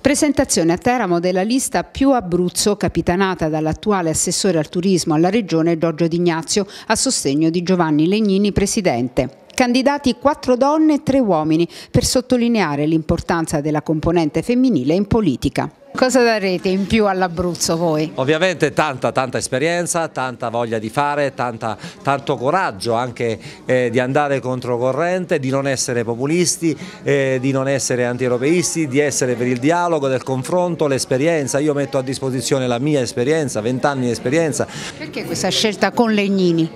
Presentazione a Teramo della lista Più Abruzzo, capitanata dall'attuale assessore al turismo alla regione Giorgio D'Ignazio, a sostegno di Giovanni Legnini, presidente candidati quattro donne e tre uomini per sottolineare l'importanza della componente femminile in politica. Cosa darete in più all'Abruzzo voi? Ovviamente tanta, tanta esperienza, tanta voglia di fare, tanta, tanto coraggio anche eh, di andare controcorrente, di non essere populisti, eh, di non essere anti-europeisti, di essere per il dialogo, del confronto, l'esperienza. Io metto a disposizione la mia esperienza, vent'anni di esperienza. Perché questa scelta con Legnini?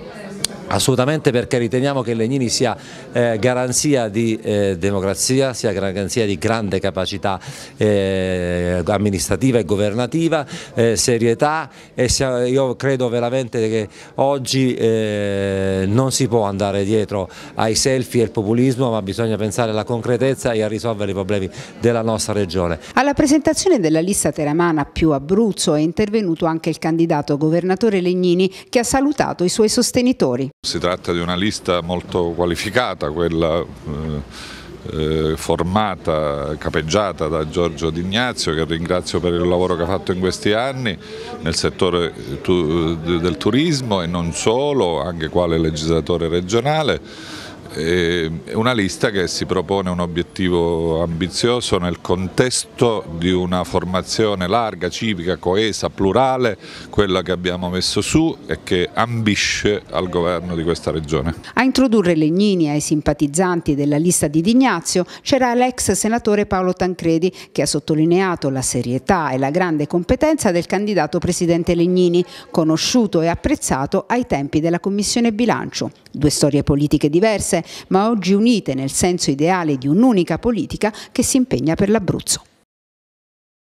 Assolutamente perché riteniamo che Legnini sia eh, garanzia di eh, democrazia, sia garanzia di grande capacità eh, amministrativa e governativa, eh, serietà e sia, io credo veramente che oggi eh, non si può andare dietro ai selfie e al populismo ma bisogna pensare alla concretezza e a risolvere i problemi della nostra regione. Alla presentazione della lista teramana più Abruzzo è intervenuto anche il candidato governatore Legnini che ha salutato i suoi sostenitori. Si tratta di una lista molto qualificata, quella eh, eh, formata, capeggiata da Giorgio D'Ignazio che ringrazio per il lavoro che ha fatto in questi anni nel settore eh, tu, eh, del turismo e non solo, anche quale legislatore regionale è una lista che si propone un obiettivo ambizioso nel contesto di una formazione larga, civica, coesa, plurale, quella che abbiamo messo su e che ambisce al governo di questa regione. A introdurre Legnini ai simpatizzanti della lista di Dignazio c'era l'ex senatore Paolo Tancredi che ha sottolineato la serietà e la grande competenza del candidato presidente Legnini, conosciuto e apprezzato ai tempi della Commissione Bilancio. Due storie politiche diverse, ma oggi unite nel senso ideale di un'unica politica che si impegna per l'Abruzzo.